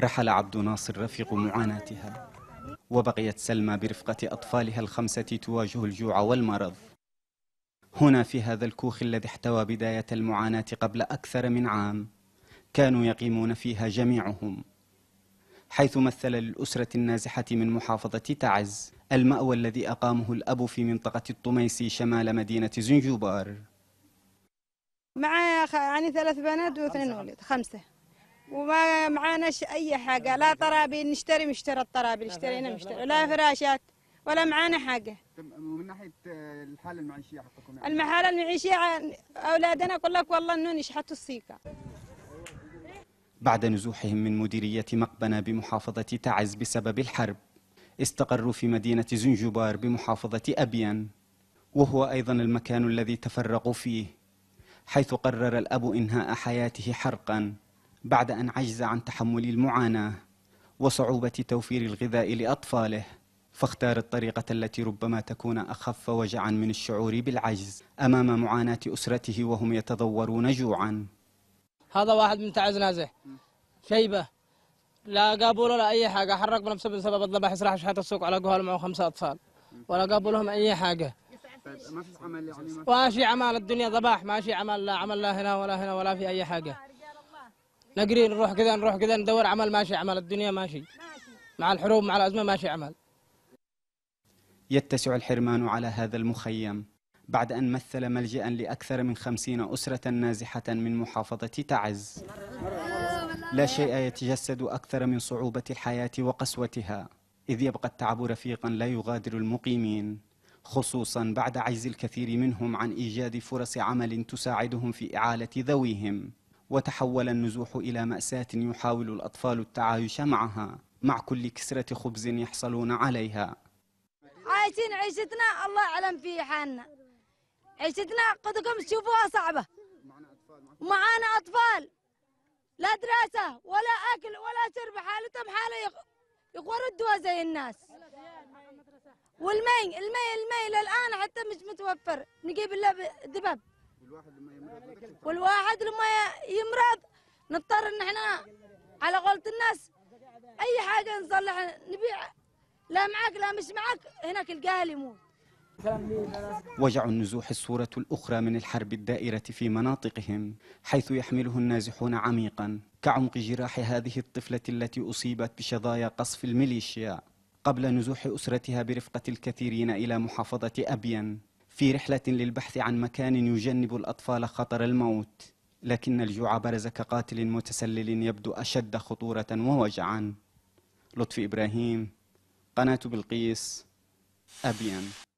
رحل عبد ناصر رفيق معاناتها وبقيت سلمى برفقة أطفالها الخمسة تواجه الجوع والمرض هنا في هذا الكوخ الذي احتوى بداية المعاناة قبل أكثر من عام كانوا يقيمون فيها جميعهم حيث مثل للأسرة النازحة من محافظة تعز المأوى الذي أقامه الأب في منطقة الطميسي شمال مدينة زنجبار معايا يعني ثلاث بنات واثنين ولد خمسة وما معاناش اي حاجه لا طرابين نشتري مشترى الطرابين اشترينا مشترى لا فراشات ولا معانا حاجه ومن ناحيه الحاله المعيشيه حقكم يعني الحاله المعيشيه اولادنا اقول لك والله انه نشحت السيكه بعد نزوحهم من مديريه مقبنه بمحافظه تعز بسبب الحرب استقروا في مدينه زنجبار بمحافظه ابيان وهو ايضا المكان الذي تفرقوا فيه حيث قرر الاب انهاء حياته حرقا بعد أن عجز عن تحمل المعاناة وصعوبة توفير الغذاء لأطفاله فاختار الطريقة التي ربما تكون أخف وجعا من الشعور بالعجز أمام معاناة أسرته وهم يتضورون جوعا هذا واحد من تعز نازح شيبة لا قابوله لا أي حاجة حرك بنفسه بسبب الذبح يسرح شحات السوق على قهر معه خمسة أطفال ولا قابلهم أي حاجة طيب، ما في عمل يعني ماشي عمل الدنيا ذباح ماشي عمل لا عمل لا هنا ولا هنا ولا في أي حاجة نقري نروح كذا نروح كذا ندور عمل ماشي عمل الدنيا ماشي مع الحروب مع الأزمة ماشي عمل يتسع الحرمان على هذا المخيم بعد أن مثل ملجأ لأكثر من خمسين أسرة نازحة من محافظة تعز لا شيء يتجسد أكثر من صعوبة الحياة وقسوتها إذ يبقى التعب رفيقا لا يغادر المقيمين خصوصا بعد عجز الكثير منهم عن إيجاد فرص عمل تساعدهم في إعالة ذويهم وتحول النزوح إلى مأساة يحاول الأطفال التعايش معها مع كل كسرة خبز يحصلون عليها عايشين عيشتنا الله أعلم في حالنا عيشتنا قدكم تشوفوها صعبة معانا أطفال لا دراسة ولا أكل ولا شرب حالتهم حالة يردوها زي الناس والمي المي المي للآن حتى مش متوفر نجيب إلا لما والواحد لما يمرض نضطر ان احنا على قولة الناس اي حاجه نصلح نبيع لا معاك لا مش معاك هناك الجاهل يموت وجع النزوح الصورة الأخرى من الحرب الدائرة في مناطقهم حيث يحمله النازحون عميقا كعمق جراح هذه الطفلة التي أصيبت بشظايا قصف الميليشيا قبل نزوح أسرتها برفقة الكثيرين إلى محافظة أبين في رحلة للبحث عن مكان يجنب الأطفال خطر الموت لكن الجوع برز كقاتل متسلل يبدو أشد خطورة ووجعا لطفي إبراهيم قناة بلقيس أبيان